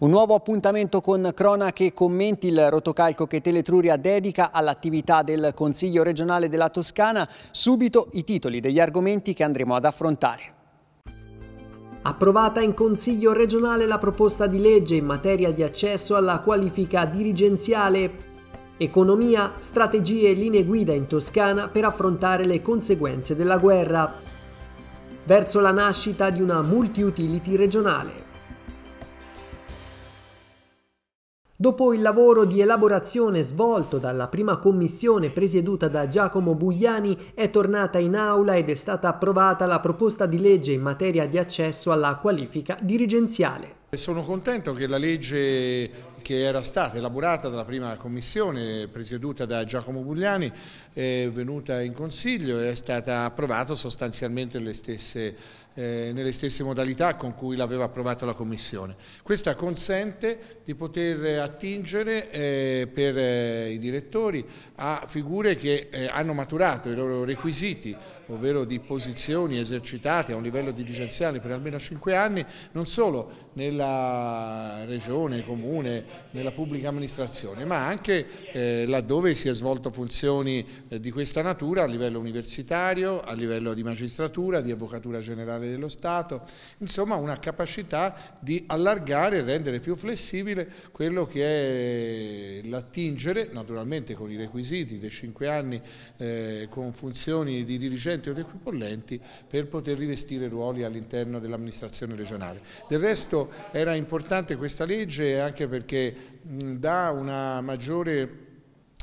Un nuovo appuntamento con cronache e commenti, il rotocalco che Teletruria dedica all'attività del Consiglio regionale della Toscana. Subito i titoli degli argomenti che andremo ad affrontare. Approvata in Consiglio regionale la proposta di legge in materia di accesso alla qualifica dirigenziale. Economia, strategie e linee guida in Toscana per affrontare le conseguenze della guerra. Verso la nascita di una multi-utility regionale. Dopo il lavoro di elaborazione svolto dalla prima commissione presieduta da Giacomo Bugliani è tornata in aula ed è stata approvata la proposta di legge in materia di accesso alla qualifica dirigenziale. Sono contento che la legge che era stata elaborata dalla prima commissione presieduta da Giacomo Bugliani è eh, venuta in consiglio e è stata approvata sostanzialmente le stesse eh, nelle stesse modalità con cui l'aveva approvata la Commissione. Questa consente di poter attingere eh, per eh, i direttori a figure che eh, hanno maturato i loro requisiti, ovvero di posizioni esercitate a un livello dirigenziale per almeno 5 anni, non solo nella regione, comune, nella pubblica amministrazione, ma anche eh, laddove si è svolto funzioni eh, di questa natura a livello universitario, a livello di magistratura, di avvocatura generale generale dello Stato, insomma una capacità di allargare e rendere più flessibile quello che è l'attingere, naturalmente con i requisiti dei cinque anni eh, con funzioni di dirigente o di equipollenti, per poter rivestire ruoli all'interno dell'amministrazione regionale. Del resto era importante questa legge anche perché mh, dà una maggiore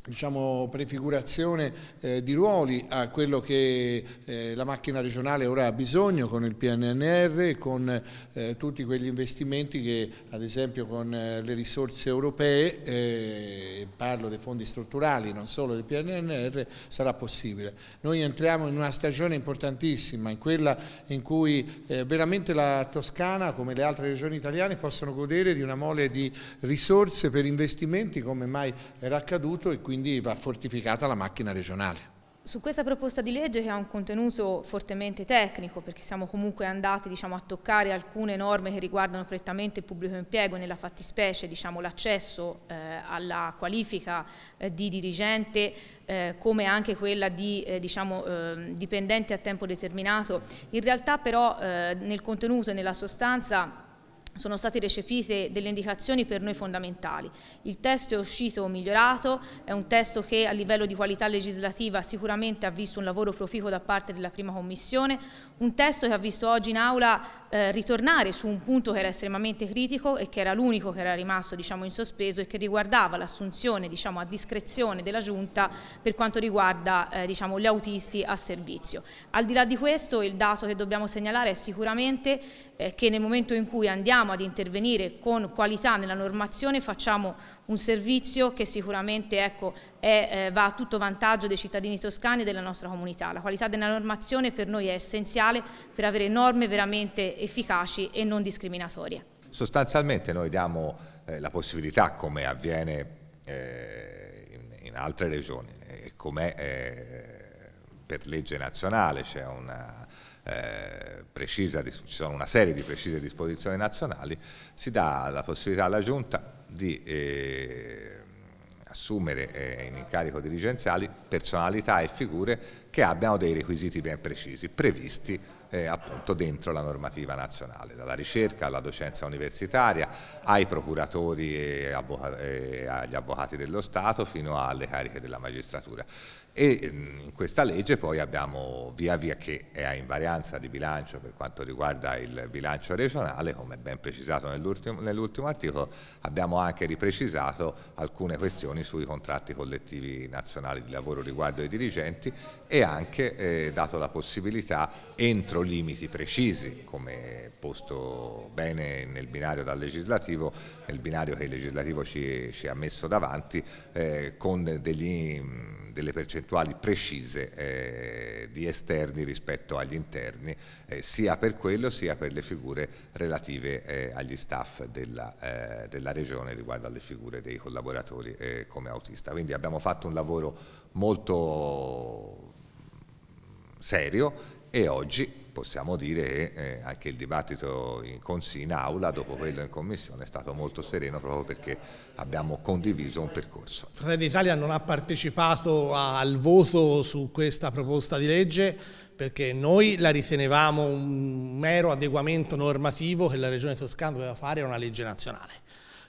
diciamo, prefigurazione eh, di ruoli a quello che eh, la macchina regionale ora ha bisogno con il PNNR, e con eh, tutti quegli investimenti che ad esempio con eh, le risorse europee, eh, parlo dei fondi strutturali, non solo del PNNR, sarà possibile. Noi entriamo in una stagione importantissima, in quella in cui eh, veramente la Toscana, come le altre regioni italiane, possono godere di una mole di risorse per investimenti come mai era accaduto e quindi quindi va fortificata la macchina regionale. Su questa proposta di legge che ha un contenuto fortemente tecnico, perché siamo comunque andati diciamo, a toccare alcune norme che riguardano prettamente il pubblico impiego, nella fattispecie diciamo, l'accesso eh, alla qualifica eh, di dirigente, eh, come anche quella di eh, diciamo, ehm, dipendente a tempo determinato, in realtà però eh, nel contenuto e nella sostanza sono state recepite delle indicazioni per noi fondamentali. Il testo è uscito migliorato, è un testo che a livello di qualità legislativa sicuramente ha visto un lavoro proficuo da parte della prima commissione, un testo che ha visto oggi in aula eh, ritornare su un punto che era estremamente critico e che era l'unico che era rimasto diciamo, in sospeso e che riguardava l'assunzione diciamo, a discrezione della Giunta per quanto riguarda eh, diciamo, gli autisti a servizio. Al di là di questo il dato che dobbiamo segnalare è sicuramente eh, che nel momento in cui andiamo riusciamo ad intervenire con qualità nella normazione facciamo un servizio che sicuramente ecco, è, eh, va a tutto vantaggio dei cittadini toscani e della nostra comunità. La qualità della normazione per noi è essenziale per avere norme veramente efficaci e non discriminatorie. Sostanzialmente noi diamo eh, la possibilità, come avviene eh, in, in, altre regioni, e come eh, per legge nazionale c'è cioè una eh, precisa, ci sono una serie di precise disposizioni nazionali, si dà la possibilità alla Giunta di eh, assumere eh, in incarico dirigenziali personalità e figure che abbiano dei requisiti ben precisi, previsti eh, appunto dentro la normativa nazionale, dalla ricerca alla docenza universitaria, ai procuratori e, avvoca e agli avvocati dello Stato fino alle cariche della magistratura. E mm, in questa legge poi abbiamo via via che è a invarianza di bilancio per quanto riguarda il bilancio regionale, come ben precisato nell'ultimo nell articolo, abbiamo anche riprecisato alcune questioni sui contratti collettivi nazionali di lavoro riguardo ai dirigenti e anche eh, dato la possibilità entro limiti precisi come posto bene nel binario dal legislativo, nel binario che il legislativo ci, ci ha messo davanti eh, con degli, delle percentuali precise eh, di esterni rispetto agli interni eh, sia per quello sia per le figure relative eh, agli staff della, eh, della regione riguardo alle figure dei collaboratori come autista. Quindi abbiamo fatto un lavoro molto molto serio e oggi possiamo dire che eh, anche il dibattito in, in aula, dopo quello in commissione, è stato molto sereno proprio perché abbiamo condiviso un percorso. Fratelli d'Italia non ha partecipato al voto su questa proposta di legge perché noi la ritenevamo un mero adeguamento normativo che la Regione Toscana doveva fare a una legge nazionale.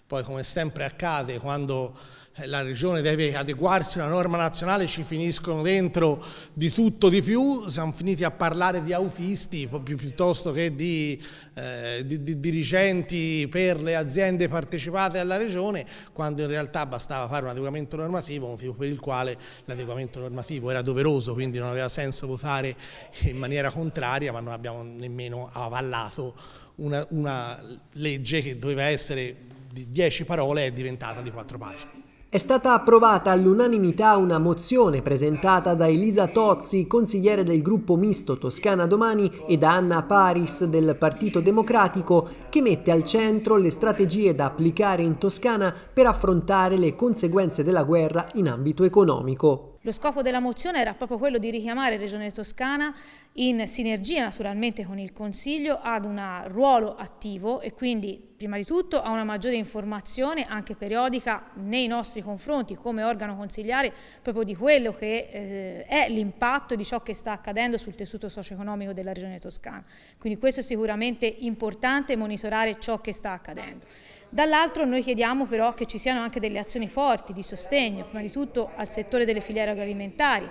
Poi come sempre accade quando eh, la regione deve adeguarsi a una norma nazionale ci finiscono dentro di tutto di più, siamo finiti a parlare di autisti piuttosto che di, eh, di, di dirigenti per le aziende partecipate alla regione, quando in realtà bastava fare un adeguamento normativo, motivo per il quale l'adeguamento normativo era doveroso, quindi non aveva senso votare in maniera contraria, ma non abbiamo nemmeno avallato una, una legge che doveva essere di 10 parole è diventata di 4 pagine. È stata approvata all'unanimità una mozione presentata da Elisa Tozzi, consigliere del gruppo misto Toscana Domani, e da Anna Paris del Partito Democratico, che mette al centro le strategie da applicare in Toscana per affrontare le conseguenze della guerra in ambito economico. Lo scopo della mozione era proprio quello di richiamare Regione Toscana in sinergia naturalmente con il Consiglio ad un ruolo attivo e quindi prima di tutto a una maggiore informazione anche periodica nei nostri confronti come organo consigliare proprio di quello che eh, è l'impatto di ciò che sta accadendo sul tessuto socio-economico della Regione Toscana. Quindi questo è sicuramente importante monitorare ciò che sta accadendo. Dall'altro noi chiediamo però che ci siano anche delle azioni forti di sostegno, prima di tutto al settore delle filiere agroalimentari,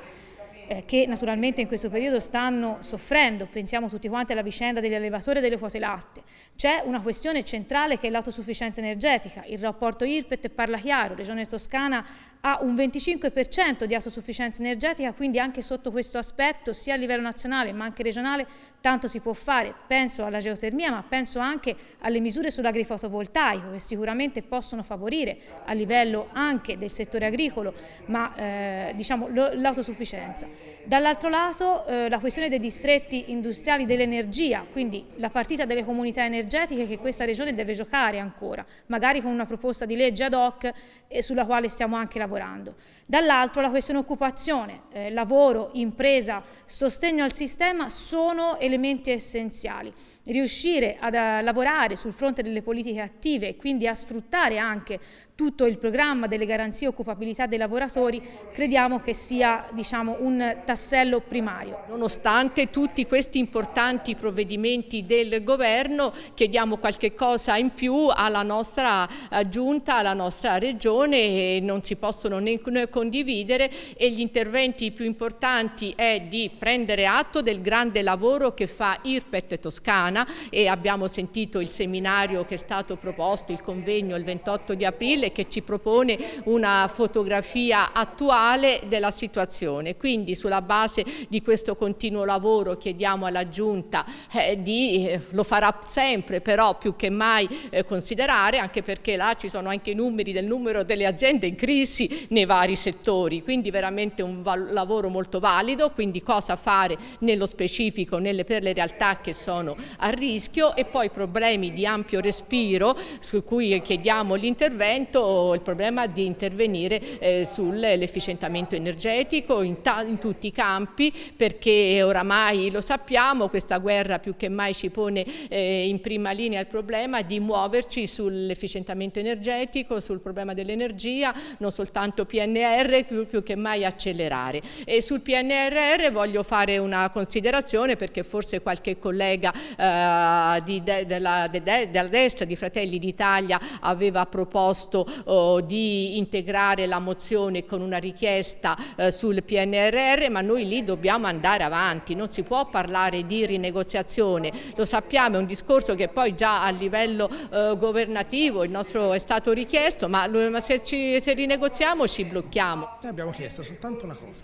eh, che naturalmente in questo periodo stanno soffrendo, pensiamo tutti quanti alla vicenda degli allevatori e delle quote latte. C'è una questione centrale che è l'autosufficienza energetica, il rapporto IRPET parla chiaro, Regione Toscana ha un 25% di autosufficienza energetica, quindi anche sotto questo aspetto, sia a livello nazionale ma anche regionale, tanto si può fare. Penso alla geotermia, ma penso anche alle misure sull'agrifotovoltaico, che sicuramente possono favorire a livello anche del settore agricolo, ma eh, diciamo, l'autosufficienza. Dall'altro lato eh, la questione dei distretti industriali dell'energia, quindi la partita delle comunità energetiche che questa regione deve giocare ancora, magari con una proposta di legge ad hoc eh, sulla quale stiamo anche lavorando. Dall'altro la questione occupazione, eh, lavoro, impresa, sostegno al sistema sono elementi essenziali. Riuscire a, a eh, lavorare sul fronte delle politiche attive e quindi a sfruttare anche tutto il programma delle garanzie occupabilità dei lavoratori crediamo che sia diciamo, un tassello primario. Nonostante tutti questi importanti provvedimenti del governo chiediamo qualche cosa in più alla nostra eh, giunta, alla nostra regione e non si possono né condividere e gli interventi più importanti è di prendere atto del grande lavoro che fa Irpet Toscana e abbiamo sentito il seminario che è stato proposto, il convegno il 28 di aprile Brasile che ci propone una fotografia attuale della situazione. Quindi sulla base di questo continuo lavoro chiediamo alla Giunta eh, di, eh, lo farà sempre però più che mai eh, considerare, anche perché là ci sono anche i numeri del numero delle aziende in crisi nei vari settori, quindi veramente un lavoro molto valido, quindi cosa fare nello specifico nelle, per le realtà che sono a rischio e poi problemi di ampio respiro su cui chiediamo l'intervento certo il problema di intervenire eh, sull'efficientamento energetico in, in, tutti i campi perché oramai lo sappiamo questa guerra più che mai ci pone eh, in prima linea il problema di muoverci sull'efficientamento energetico, sul problema dell'energia, non soltanto PNR più, più, che mai accelerare. E sul PNRR voglio fare una considerazione perché forse qualche collega eh, di, de, della, de, de, della destra, di Fratelli d'Italia, aveva proposto oh, di integrare la mozione con una richiesta eh, sul PNRR, ma noi lì dobbiamo andare avanti, non si può parlare di rinegoziazione, lo sappiamo, è un discorso che poi già a livello eh, governativo il nostro è stato richiesto, ma, ma se, ci, se rinegoziamo ci blocchiamo. Noi abbiamo chiesto soltanto una cosa,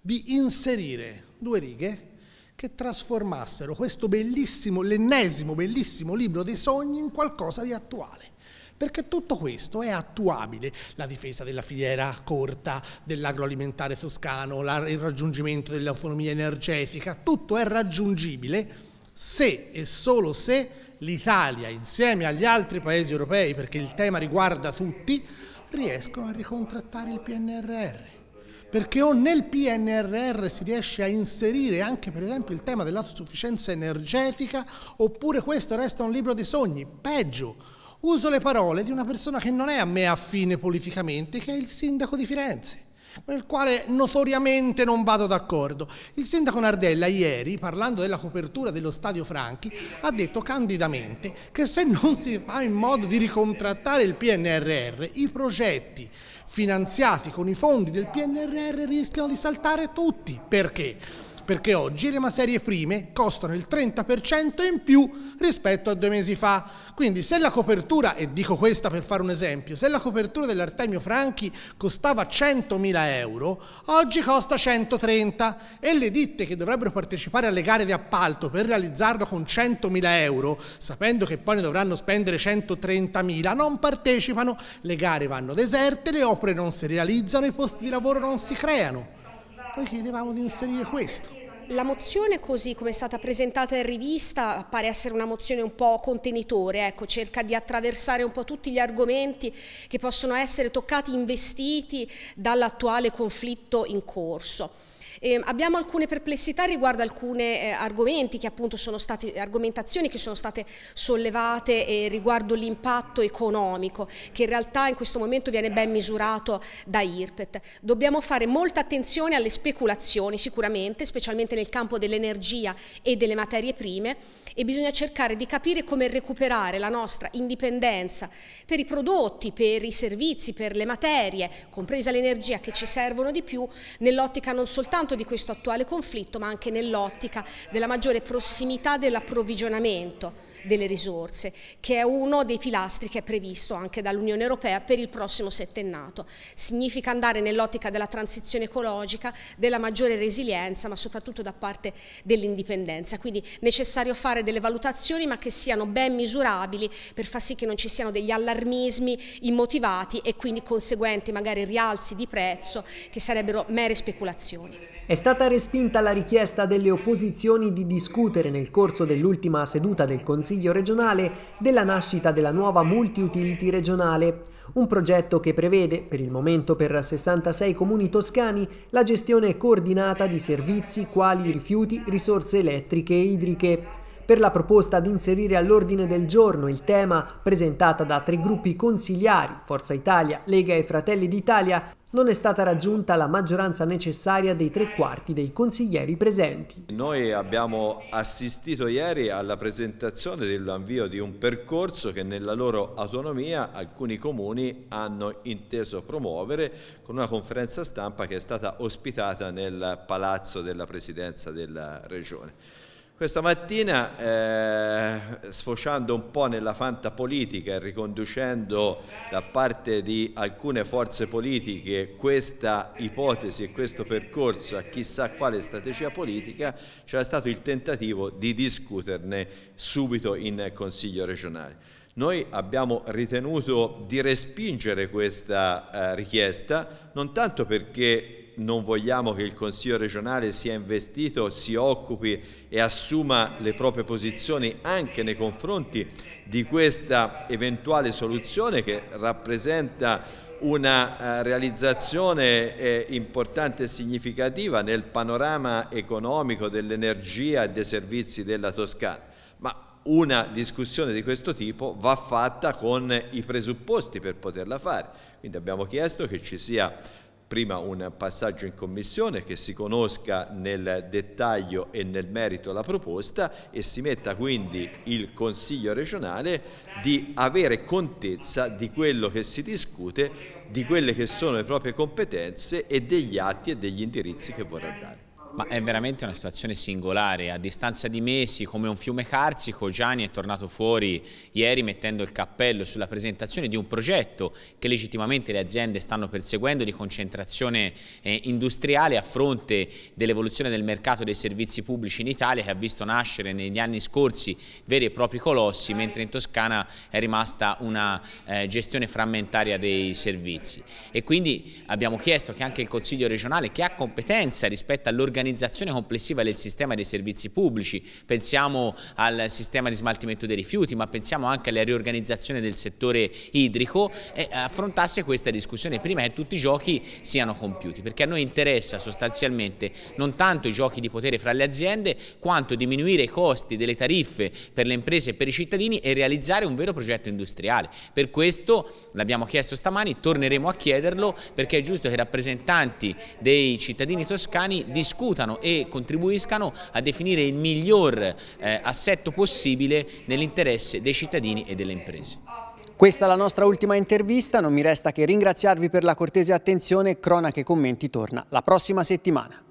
di inserire due righe che trasformassero questo bellissimo, l'ennesimo bellissimo libro dei sogni in qualcosa di attuale perché tutto questo è attuabile, la difesa della filiera corta, dell'agroalimentare toscano, il raggiungimento dell'autonomia energetica, tutto è raggiungibile se e solo se l'Italia insieme agli altri paesi europei, perché il tema riguarda tutti, riescono a ricontrattare il PNRR perché o nel PNRR si riesce a inserire anche per esempio il tema dell'autosufficienza energetica oppure questo resta un libro di sogni. Peggio, uso le parole di una persona che non è a me affine politicamente, che è il sindaco di Firenze con il quale notoriamente non vado d'accordo. Il sindaco Nardella ieri, parlando della copertura dello Stadio Franchi, ha detto candidamente che se non si fa in modo di ricontrattare il PNRR, i progetti finanziati con i fondi del PNRR rischiano di saltare tutti. Perché? perché oggi le materie prime costano il 30% in più rispetto a due mesi fa. Quindi se la copertura, e dico questa per fare un esempio, se la copertura dell'Artemio Franchi costava 100.000 euro, oggi costa 130 e le ditte che dovrebbero partecipare alle gare di appalto per realizzarlo con 100.000 euro, sapendo che poi ne dovranno spendere 130.000, non partecipano, le gare vanno deserte, le opere non si realizzano, i posti di lavoro non si creano. Noi chiedevamo di inserire questo. La mozione così come è stata presentata in rivista pare essere una mozione un po' contenitore, ecco, cerca di attraversare un po' tutti gli argomenti che possono essere toccati, investiti dall'attuale conflitto in corso. Eh, abbiamo alcune perplessità riguardo alcune eh, argomenti che appunto sono state, argomentazioni che sono state sollevate eh, riguardo l'impatto economico, che in realtà in questo momento viene ben misurato da IRPET. Dobbiamo fare molta attenzione alle speculazioni sicuramente, specialmente nel campo dell'energia e delle materie prime e bisogna cercare di capire come recuperare la nostra indipendenza per i prodotti, per i servizi, per le materie, compresa l'energia che ci servono di più, nell'ottica non soltanto soltanto di questo attuale conflitto ma anche nell'ottica della maggiore prossimità dell'approvvigionamento delle risorse che è uno dei pilastri che è previsto anche dall'Unione Europea per il prossimo settennato. Significa andare nell'ottica della transizione ecologica, della maggiore resilienza ma soprattutto da parte dell'indipendenza, quindi necessario fare delle valutazioni ma che siano ben misurabili per far sì che non ci siano degli allarmismi immotivati e quindi conseguenti magari rialzi di prezzo che sarebbero mere speculazioni. È stata respinta la richiesta delle opposizioni di discutere nel corso dell'ultima seduta del Consiglio regionale della nascita della nuova multi-utility regionale, un progetto che prevede, per il momento per 66 comuni toscani, la gestione coordinata di servizi quali rifiuti, risorse elettriche e idriche per la proposta di inserire all'ordine del giorno il tema presentata da tre gruppi consigliari, Forza Italia, Lega e Fratelli d'Italia, non è stata raggiunta la maggioranza necessaria dei tre quarti dei consiglieri presenti. Noi abbiamo assistito ieri alla presentazione dell'avvio di un percorso che nella loro autonomia alcuni comuni hanno inteso promuovere con una conferenza stampa che è stata ospitata nel palazzo della presidenza della regione. Questa mattina, eh, sfociando un po' nella fanta politica e riconducendo da parte di alcune forze politiche questa ipotesi e questo percorso a chissà quale strategia politica, c'era stato il tentativo di discuterne subito in Consiglio regionale. Noi abbiamo ritenuto di respingere questa eh, richiesta non tanto perché non vogliamo che il Consiglio regionale sia investito, si occupi e assuma le proprie posizioni anche nei confronti di questa eventuale soluzione che rappresenta una eh, realizzazione eh, importante e significativa nel panorama economico dell'energia e dei servizi della Toscana. Ma una discussione di questo tipo va fatta con i presupposti per poterla fare. Quindi abbiamo chiesto che ci sia prima un passaggio in commissione che si conosca nel dettaglio e nel merito la proposta e si metta quindi il Consiglio regionale di avere contezza di quello che si discute, di quelle che sono le proprie competenze e degli atti e degli indirizzi che vorrà dare. Ma è veramente una situazione singolare, a distanza di mesi come un fiume carsico Gianni è tornato fuori ieri mettendo il cappello sulla presentazione di un progetto che legittimamente le aziende stanno perseguendo di concentrazione eh, industriale a fronte dell'evoluzione del mercato dei servizi pubblici in Italia che ha visto nascere negli anni scorsi veri e propri colossi mentre in Toscana è rimasta una eh, gestione frammentaria dei servizi e quindi abbiamo chiesto che anche il Consiglio regionale che ha competenza rispetto all'organizzazione riorganizzazione complessiva del sistema dei servizi pubblici, pensiamo al sistema di smaltimento dei rifiuti, ma pensiamo anche alla riorganizzazione del settore idrico e affrontasse questa discussione prima che tutti i giochi siano compiuti, perché a noi interessa sostanzialmente non tanto i giochi di potere fra le aziende, quanto diminuire i costi delle tariffe per le imprese e per i cittadini e realizzare un vero progetto industriale. Per questo l'abbiamo chiesto stamani, torneremo a chiederlo perché è giusto che i rappresentanti dei cittadini toscani discutano discutano e contribuiscano a definire il miglior eh, assetto possibile nell'interesse dei cittadini e delle imprese. Questa è la nostra ultima intervista, non mi resta che ringraziarvi per la cortese attenzione, cronache e commenti torna la prossima settimana.